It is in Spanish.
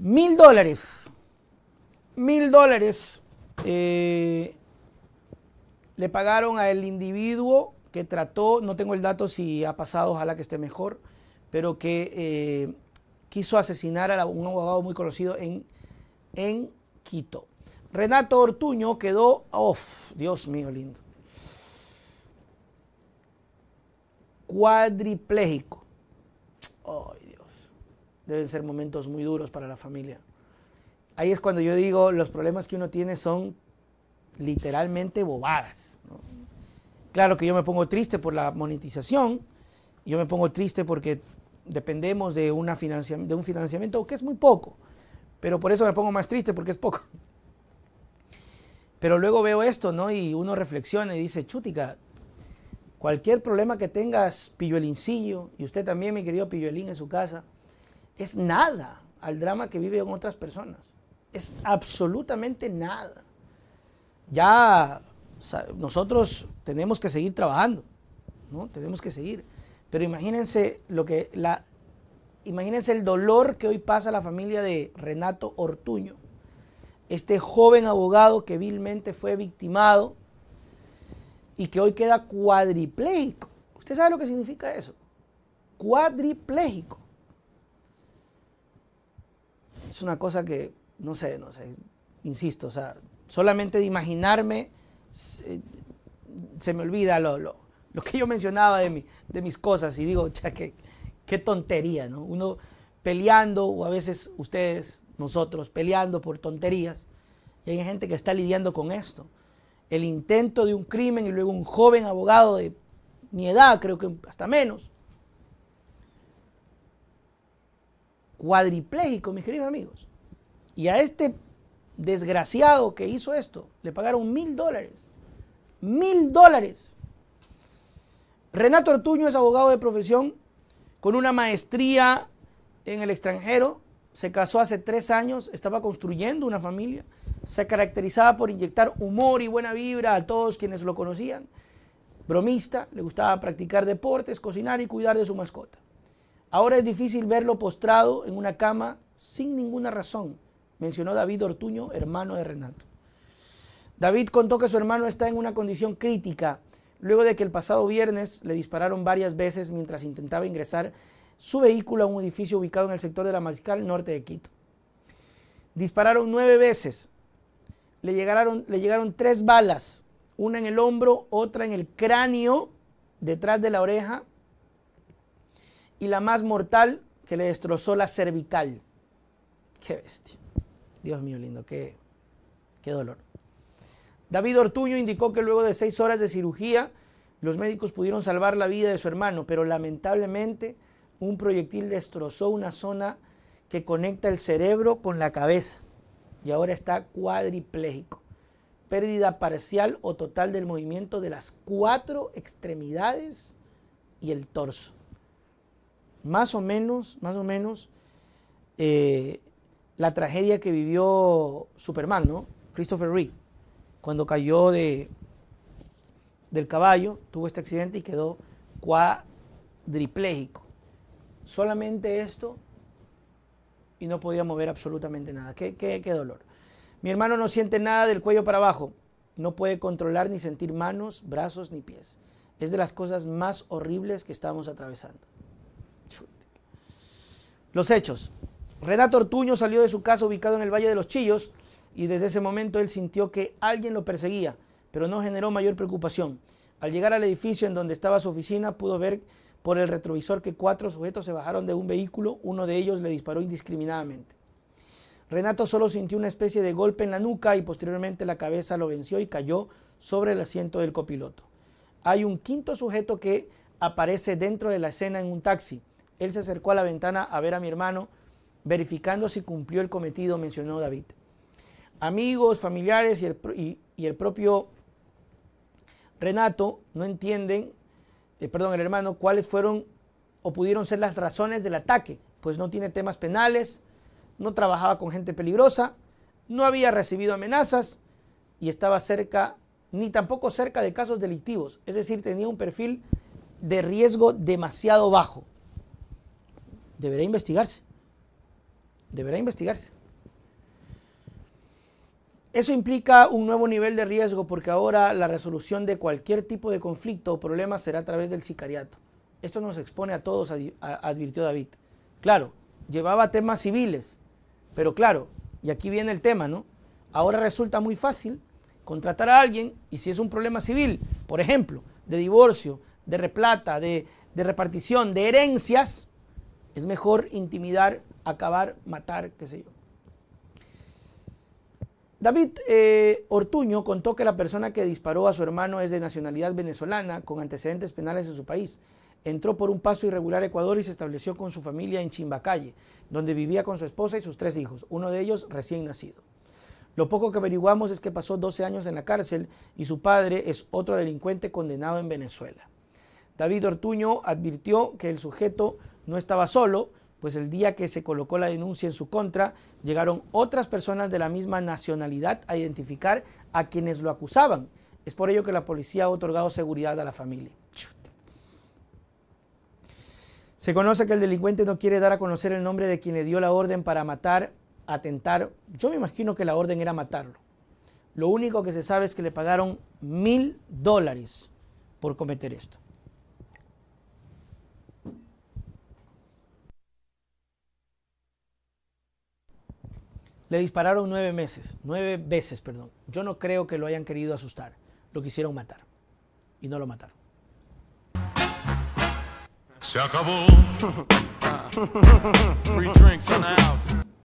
Mil dólares. Mil dólares eh, le pagaron al individuo que trató, no tengo el dato si ha pasado, ojalá que esté mejor, pero que eh, quiso asesinar a un abogado muy conocido en, en Quito. Renato Ortuño quedó off, Dios mío lindo, cuadripléjico deben ser momentos muy duros para la familia. Ahí es cuando yo digo, los problemas que uno tiene son literalmente bobadas. Claro que yo me pongo triste por la monetización, yo me pongo triste porque dependemos de, una de un financiamiento que es muy poco, pero por eso me pongo más triste porque es poco. Pero luego veo esto, ¿no? Y uno reflexiona y dice, chutica, cualquier problema que tengas, pilluelincillo, y usted también, mi querido pilluelín, en su casa, es nada al drama que vive con otras personas. Es absolutamente nada. Ya nosotros tenemos que seguir trabajando, ¿no? Tenemos que seguir. Pero imagínense lo que la imagínense el dolor que hoy pasa la familia de Renato Ortuño, este joven abogado que vilmente fue victimado y que hoy queda cuadripléjico. ¿Usted sabe lo que significa eso? Cuadripléjico es una cosa que, no sé, no sé, insisto, o sea, solamente de imaginarme se, me olvida lo, lo, que yo mencionaba de, de mis cosas y digo, ya qué, qué tontería, ¿no? Uno peleando, o a veces ustedes, nosotros, peleando por tonterías, y hay gente que está lidiando con esto. El intento de un crimen y luego un joven abogado de mi edad, creo que hasta menos, cuadripléjico, mis queridos amigos. Y a este desgraciado que hizo esto, le pagaron mil dólares. Mil dólares. Renato Ortuño es abogado de profesión con una maestría en el extranjero. Se casó hace tres años, estaba construyendo una familia. Se caracterizaba por inyectar humor y buena vibra a todos quienes lo conocían. Bromista, le gustaba practicar deportes, cocinar y cuidar de su mascota. Ahora es difícil verlo postrado en una cama sin ninguna razón, mencionó David Ortuño, hermano de Renato. David contó que su hermano está en una condición crítica luego de que el pasado viernes le dispararon varias veces mientras intentaba ingresar su vehículo a un edificio ubicado en el sector de la Mariscal norte de Quito. Dispararon nueve veces, le llegaron, le llegaron tres balas, una en el hombro, otra en el cráneo, detrás de la oreja y la más mortal que le destrozó la cervical. Qué bestia. Dios mío lindo, qué, qué dolor. David Ortuño indicó que luego de seis horas de cirugía, los médicos pudieron salvar la vida de su hermano, pero lamentablemente un proyectil destrozó una zona que conecta el cerebro con la cabeza y ahora está cuadripléjico. Pérdida parcial o total del movimiento de las cuatro extremidades y el torso más o menos, más o menos, eh, la tragedia que vivió Superman, ¿no? Christopher Ree cuando cayó del caballo, tuvo este accidente y quedó cuadripléjico. Solamente esto y no podía mover absolutamente nada. Qué, qué dolor. Mi hermano no siente nada del cuello para abajo. No puede controlar ni sentir manos, brazos ni pies. Es de las cosas más horribles que estamos atravesando. Los hechos. Renato Ortuño salió de su casa ubicado en el Valle de los Chillos y desde ese momento él sintió que alguien lo perseguía, pero no generó mayor preocupación. Al llegar al edificio en donde estaba su oficina, pudo ver por el retrovisor que cuatro sujetos se bajaron de un vehículo, uno de ellos le disparó indiscriminadamente. Renato solo sintió una especie de golpe en la nuca y posteriormente la cabeza lo venció y cayó sobre el asiento del copiloto. Hay un quinto sujeto que aparece dentro de la escena en un taxi. Él se acercó a la ventana a ver a mi hermano, verificando si cumplió el cometido, mencionó David. Amigos, familiares y el, propio Renato no entienden, eh, perdón, el hermano, cuáles fueron o pudieron ser las razones del ataque, pues no tiene temas penales, no trabajaba con gente peligrosa, no había recibido amenazas y estaba cerca, ni tampoco cerca de casos delictivos, es decir, tenía un perfil de riesgo demasiado bajo deberá investigarse. Deberá investigarse. Eso implica un nuevo nivel de riesgo porque ahora la resolución de cualquier tipo de conflicto o problema será a través del sicariato. Esto nos expone a todos, advirtió David. Claro, llevaba temas civiles, pero claro, y aquí viene el tema, ¿no? Ahora resulta muy fácil contratar a alguien y si es un problema civil, por ejemplo, de divorcio, de replata, de, de repartición, de herencias, es mejor intimidar, acabar, matar, qué sé yo. David eh, Ortuño contó que la persona que disparó a su hermano es de nacionalidad venezolana con antecedentes penales en su país. Entró por un paso irregular a Ecuador y se estableció con su familia en Chimbacalle, donde vivía con su esposa y sus tres hijos, uno de ellos recién nacido. Lo poco que averiguamos es que pasó 12 años en la cárcel y su padre es otro delincuente condenado en Venezuela. David Ortuño advirtió que el sujeto no estaba solo, pues el día que se colocó la denuncia en su contra, llegaron otras personas de la misma nacionalidad a identificar a quienes lo acusaban. Es por ello que la policía ha otorgado seguridad a la familia. Se conoce que el delincuente no quiere dar a conocer el nombre de quien le dio la orden para matar, atentar. Yo me imagino que la orden era matarlo. Lo único que se sabe es que le pagaron mil dólares por cometer esto. Le dispararon nueve meses, nueve veces, perdón. Yo no creo que lo hayan querido asustar. Lo quisieron matar. Y no lo mataron. Se acabó.